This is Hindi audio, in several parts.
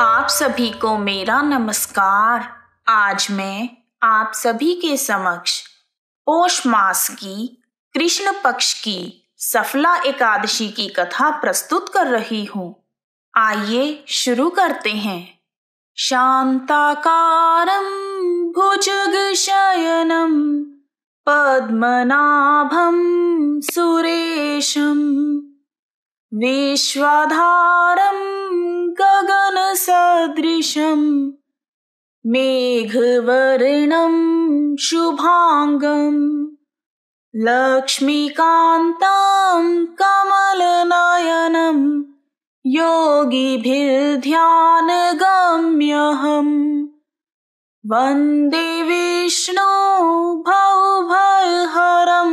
आप सभी को मेरा नमस्कार आज मैं आप सभी के समक्ष पोष मास की कृष्ण पक्ष की सफला एकादशी की कथा प्रस्तुत कर रही हूँ आइए शुरू करते हैं भुजग शयनम पद्मनाभम सुरेशम विश्वाधारम गगन गगनसदृशम् मेघवर्णं शुभाङ्गम् लक्ष्मीकान्तां कमलनयनं योगिभिर्ध्यानगम्यहम् वन्दे विष्णो भौभयहरं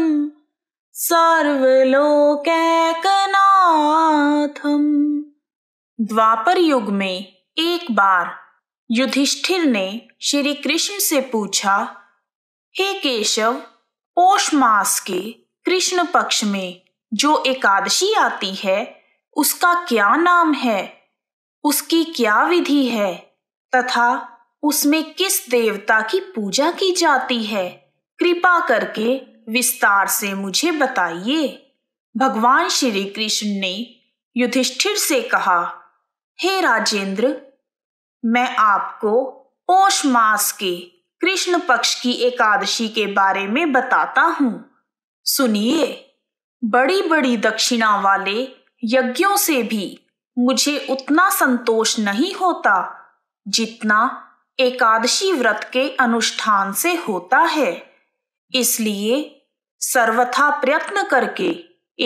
सर्वलोकैकनाथम् द्वापर युग में एक बार युधिष्ठिर ने श्री कृष्ण से पूछा हे केशव पोष मास के कृष्ण पक्ष में जो एकादशी आती है उसका क्या नाम है उसकी क्या विधि है तथा उसमें किस देवता की पूजा की जाती है कृपा करके विस्तार से मुझे बताइए भगवान श्री कृष्ण ने युधिष्ठिर से कहा हे राजेंद्र मैं आपको पोष मास के कृष्ण पक्ष की एकादशी के बारे में बताता हूँ सुनिए बड़ी बड़ी दक्षिणा वाले यज्ञों से भी मुझे उतना संतोष नहीं होता जितना एकादशी व्रत के अनुष्ठान से होता है इसलिए सर्वथा प्रयत्न करके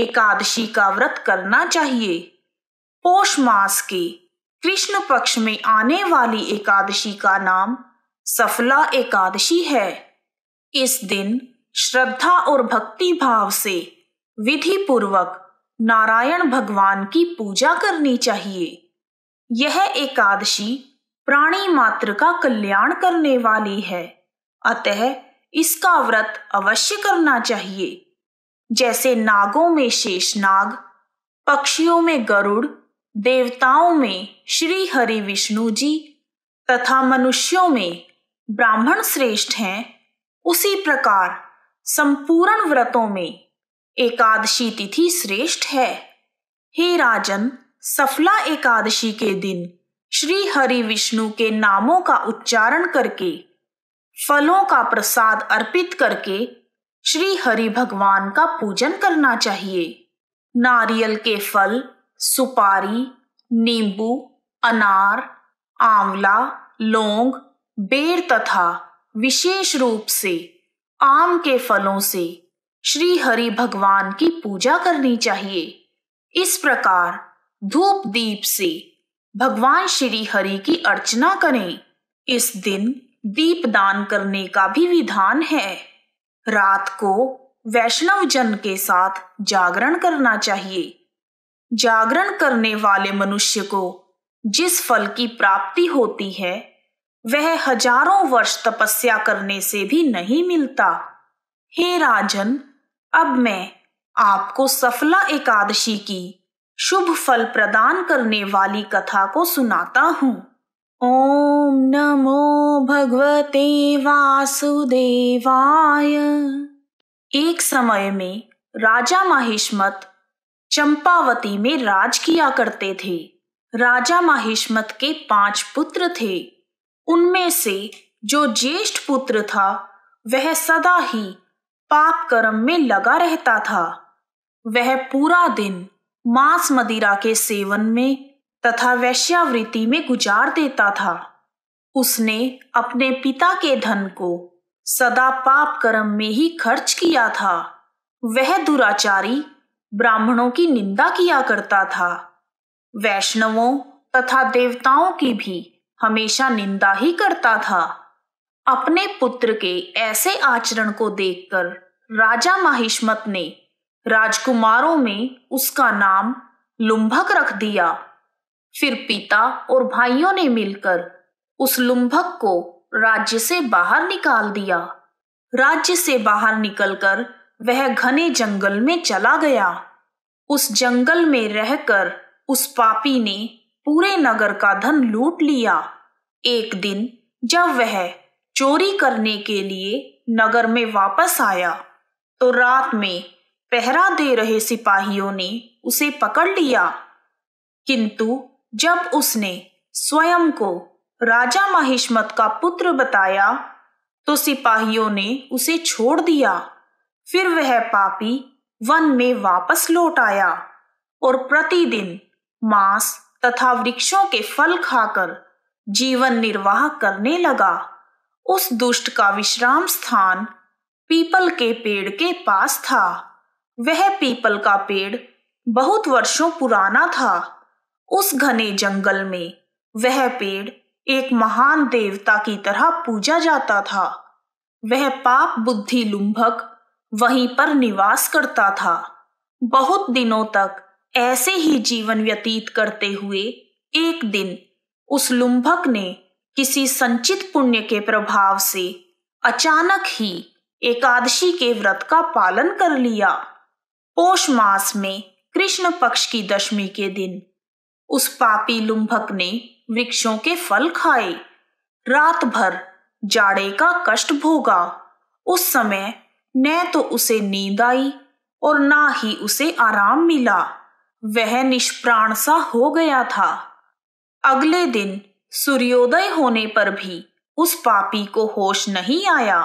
एकादशी का व्रत करना चाहिए पोष मास के कृष्ण पक्ष में आने वाली एकादशी का नाम सफला एकादशी है इस दिन श्रद्धा और भक्ति भाव से विधि पूर्वक नारायण भगवान की पूजा करनी चाहिए यह एकादशी प्राणी मात्र का कल्याण करने वाली है अतः इसका व्रत अवश्य करना चाहिए जैसे नागों में शेष नाग पक्षियों में गरुड़ देवताओं में श्री हरि विष्णु जी तथा मनुष्यों में ब्राह्मण श्रेष्ठ हैं उसी प्रकार संपूर्ण व्रतों में एकादशी तिथि श्रेष्ठ है हे राजन सफला एकादशी के दिन श्री हरि विष्णु के नामों का उच्चारण करके फलों का प्रसाद अर्पित करके श्री हरि भगवान का पूजन करना चाहिए नारियल के फल सुपारी नींबू अनार आंवला लौंग बेर तथा विशेष रूप से आम के फलों से श्री हरि भगवान की पूजा करनी चाहिए इस प्रकार धूप दीप से भगवान श्री हरि की अर्चना करें इस दिन दीप दान करने का भी विधान है रात को वैष्णव जन के साथ जागरण करना चाहिए जागरण करने वाले मनुष्य को जिस फल की प्राप्ति होती है वह हजारों वर्ष तपस्या करने से भी नहीं मिलता हे राजन अब मैं आपको सफला एकादशी की शुभ फल प्रदान करने वाली कथा को सुनाता हूँ ओम नमो भगवते वासुदेवाय एक समय में राजा महिष्मत चंपावती में राज किया करते थे राजा माहिष्मत के पांच पुत्र थे उनमें से जो ज्येष्ठ पुत्र था वह सदा ही पाप कर्म में लगा रहता था वह पूरा दिन मांस मदिरा के सेवन में तथा वैश्यावृत्ति में गुजार देता था उसने अपने पिता के धन को सदा पाप कर्म में ही खर्च किया था वह दुराचारी ब्राह्मणों की निंदा किया करता था वैष्णवों तथा देवताओं की भी हमेशा निंदा ही करता था अपने पुत्र के ऐसे आचरण को देखकर राजा माहिष्मत ने राजकुमारों में उसका नाम लुंभक रख दिया फिर पिता और भाइयों ने मिलकर उस लुंभक को राज्य से बाहर निकाल दिया राज्य से बाहर निकलकर वह घने जंगल में चला गया उस जंगल में रहकर उस पापी ने पूरे नगर का धन लूट लिया एक दिन जब वह चोरी करने के लिए नगर में वापस आया तो रात में पहरा दे रहे सिपाहियों ने उसे पकड़ लिया किंतु जब उसने स्वयं को राजा महिष्मत का पुत्र बताया तो सिपाहियों ने उसे छोड़ दिया फिर वह पापी वन में वापस लौट आया और प्रतिदिन मांस तथा वृक्षों के फल खाकर जीवन निर्वाह करने लगा उस दुष्ट का विश्राम स्थान पीपल के पेड़ के पास था वह पीपल का पेड़ बहुत वर्षों पुराना था उस घने जंगल में वह पेड़ एक महान देवता की तरह पूजा जाता था वह पाप बुद्धि लुंभक वहीं पर निवास करता था बहुत दिनों तक ऐसे ही जीवन व्यतीत करते हुए एक दिन उस लुम्भक ने किसी संचित पुण्य के प्रभाव से अचानक ही एकादशी के व्रत का पालन कर लिया पोष मास में कृष्ण पक्ष की दशमी के दिन उस पापी लुम्भक ने वृक्षों के फल खाए रात भर जाड़े का कष्ट भोगा उस समय न तो उसे नींद आई और ना ही उसे आराम मिला वह निष्प्राण सा हो गया था अगले दिन सूर्योदय होने पर भी उस पापी को होश नहीं आया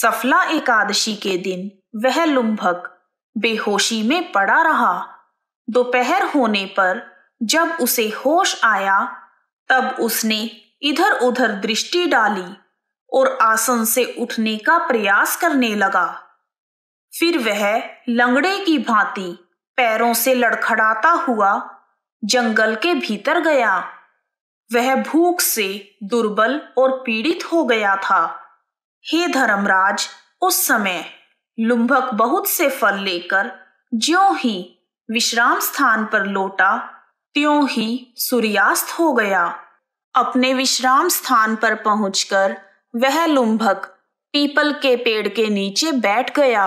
सफला एकादशी के दिन वह लुम्भक बेहोशी में पड़ा रहा दोपहर होने पर जब उसे होश आया तब उसने इधर उधर दृष्टि डाली और आसन से उठने का प्रयास करने लगा फिर वह लंगड़े की भांति पैरों से लड़खड़ाता हुआ जंगल के भीतर गया वह भूख से दुर्बल और पीड़ित हो गया था हे धर्मराज उस समय लुम्भक बहुत से फल लेकर ज्यो ही विश्राम स्थान पर लौटा त्यों ही सूर्यास्त हो गया अपने विश्राम स्थान पर पहुंचकर वह लुम्भक पीपल के पेड़ के नीचे बैठ गया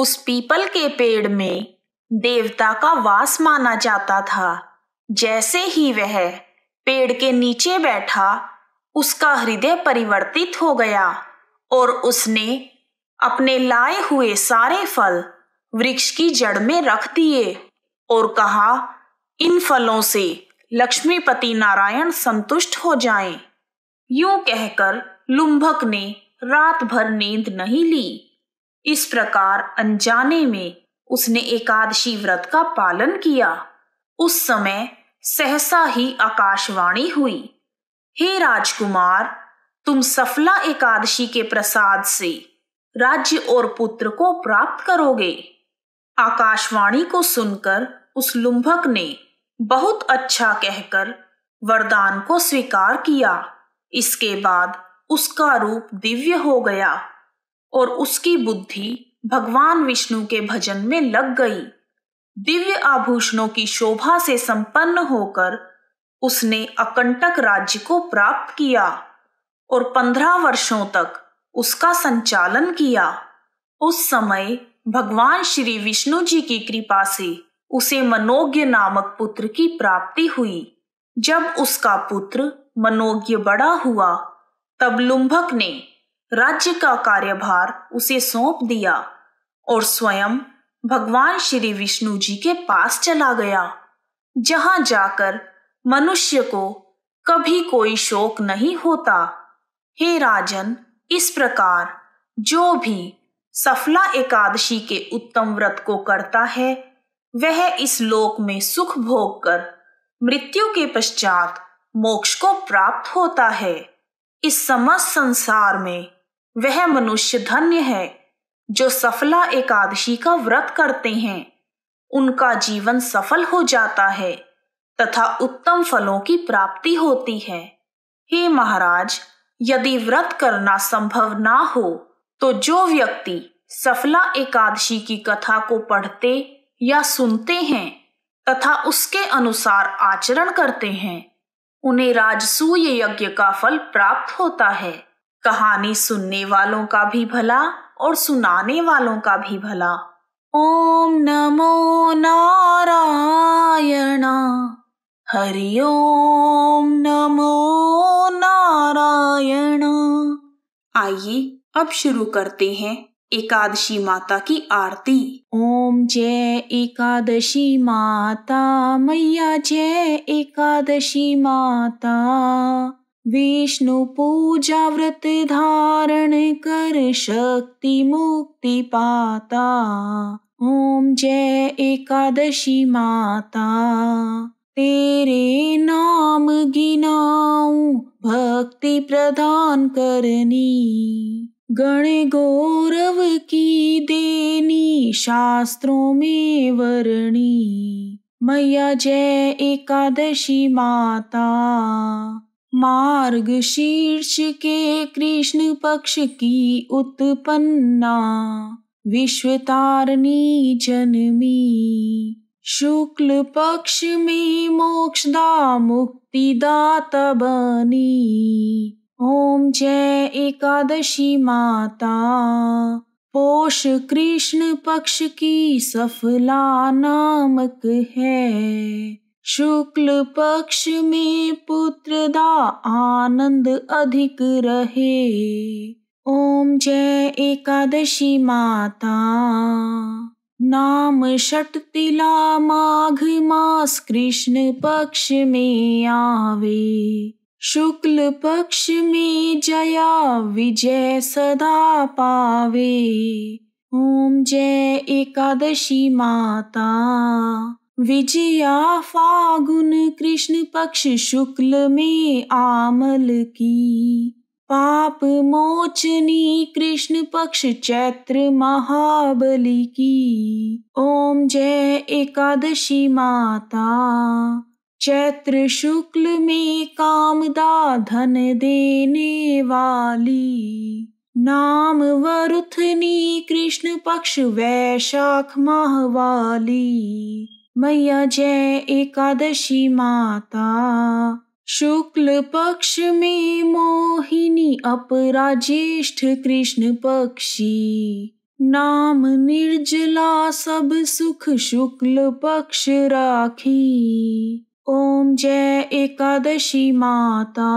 उस पीपल के पेड़ में देवता का वास माना जाता था जैसे ही वह पेड़ के नीचे बैठा उसका हृदय परिवर्तित हो गया और उसने अपने लाए हुए सारे फल वृक्ष की जड़ में रख दिए और कहा इन फलों से लक्ष्मीपति नारायण संतुष्ट हो जाएं। यूं कहकर लुंभक ने रात भर नींद नहीं ली इस प्रकार अनजाने में उसने एकादशी व्रत का पालन किया उस समय सहसा ही आकाशवाणी हुई हे राजकुमार तुम सफला एकादशी के प्रसाद से राज्य और पुत्र को प्राप्त करोगे आकाशवाणी को सुनकर उस लुंभक ने बहुत अच्छा कहकर वरदान को स्वीकार किया इसके बाद उसका रूप दिव्य हो गया और उसकी बुद्धि भगवान विष्णु के भजन में लग गई दिव्य आभूषणों की शोभा से संपन्न होकर उसने अकंटक राज्य को प्राप्त किया और पंद्रह वर्षों तक उसका संचालन किया उस समय भगवान श्री विष्णु जी की कृपा से उसे मनोज्ञ नामक पुत्र की प्राप्ति हुई जब उसका पुत्र मनोज्ञ बड़ा हुआ तब लुंभक ने राज्य का कार्यभार उसे सौंप दिया और स्वयं भगवान श्री विष्णु जी के पास चला गया जहां जाकर मनुष्य को कभी कोई शोक नहीं होता हे राजन इस प्रकार जो भी सफला एकादशी के उत्तम व्रत को करता है वह इस लोक में सुख भोग कर मृत्यु के पश्चात मोक्ष को प्राप्त होता है इस समस्त संसार में वह मनुष्य धन्य है जो सफला एकादशी का व्रत करते हैं उनका जीवन सफल हो जाता है तथा उत्तम फलों की प्राप्ति होती है हे महाराज यदि व्रत करना संभव ना हो तो जो व्यक्ति सफला एकादशी की कथा को पढ़ते या सुनते हैं तथा उसके अनुसार आचरण करते हैं उन्हें राजसूय यज्ञ का फल प्राप्त होता है कहानी सुनने वालों का भी भला और सुनाने वालों का भी भला ओम नमो नारायण हरि ओम नमो नारायण आइए अब शुरू करते हैं एकादशी माता की आरती ओम जय एकादशी माता मैया जय एकादशी माता विष्णु पूजा व्रत धारण कर शक्ति मुक्ति पाता ओम जय एकादशी माता तेरे नाम गिनाऊं भक्ति प्रदान करनी गौरव की देनी शास्त्रों में वर्णी मैया जय एकादशी माता मार्ग शीर्ष के कृष्ण पक्ष की उत्पन्ना विश्वतारनी जन्मी शुक्ल पक्ष में मोक्षदा मुक्तिदात बनी। ओम जय एकादशी माता पोष कृष्ण पक्ष की सफला नामक है शुक्ल पक्ष में पुत्रदा आनंद अधिक रहे ओम जय एकादशी माता नाम षट तिला माघ मास कृष्ण पक्ष में आवे शुक्ल पक्ष में जया विजय सदा पावे ओम जय एकादशी माता विजया फागुन कृष्ण पक्ष शुक्ल में आमल की पाप मोचनी कृष्ण पक्ष चैत्र महाबली की ओम जय एकादशी माता चैत्र शुक्ल में कामदा धन देने वाली नाम वरुथनी कृष्ण पक्ष वैशाख माह वाली मैया जय एकादशी माता शुक्ल पक्ष में मोहिनी अपराजेष्ठ कृष्ण पक्षी नाम निर्जला सब सुख शुक्ल पक्ष राखी ॐ जय एकादशी माता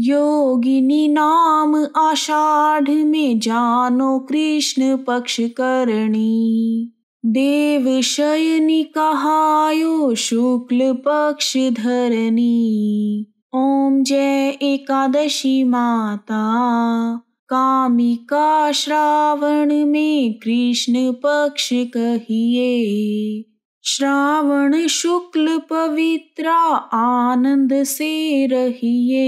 योगिनी नाम आषाढ़ में जानो कृष्ण पक्ष करणी देव शयनी कहायो शुक्ल पक्ष धरणी ओम जय एकादशी माता कामिका श्रावण में कृष्ण पक्ष कहिए श्रावण शुक्ल पवित्रा आनंद से रहिए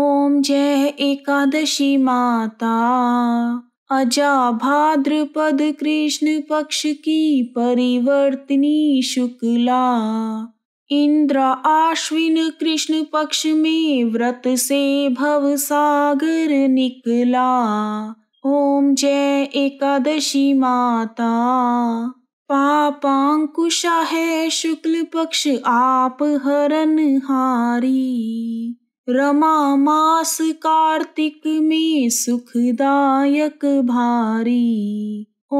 ओम जय एकादशी माता अजा भाद्रपद कृष्ण पक्ष की परिवर्तनी शुक्ला इंद्र आश्विन कृष्ण पक्ष में व्रत से भव सागर निकला ओम जय एकादशी माता पापांकुशा है शुक्ल पक्ष आप हरन हारी रमा मास कार्तिक में सुखदायक भारी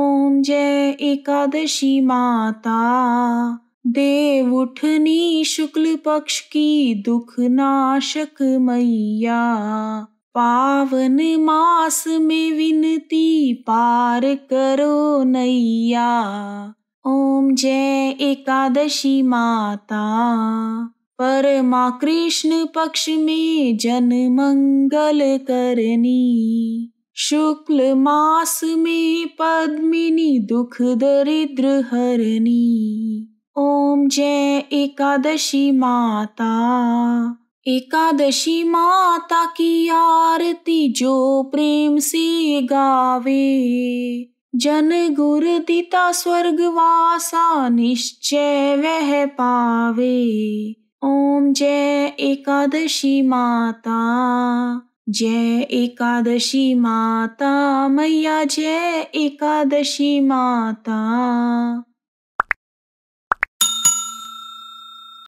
ओम जय एकादशी माता देव उठनी शुक्ल पक्ष की दुख नाशक मैया पावन मास में विनती पार करो नैया ओम जय एकादशी माता परमा कृष्ण पक्ष में जन मंगल करनी शुक्ल मास में पद्मिनी दुख दरिद्र हरनी ओम जय एकादशी माता एकादशी माता की आरती जो प्रेम से गावे जन गुर दिता स्वर्गवासा निश्चय वह पावे ओम जय एकादशी माता जय एकादशी माता मैया जय एकादशी माता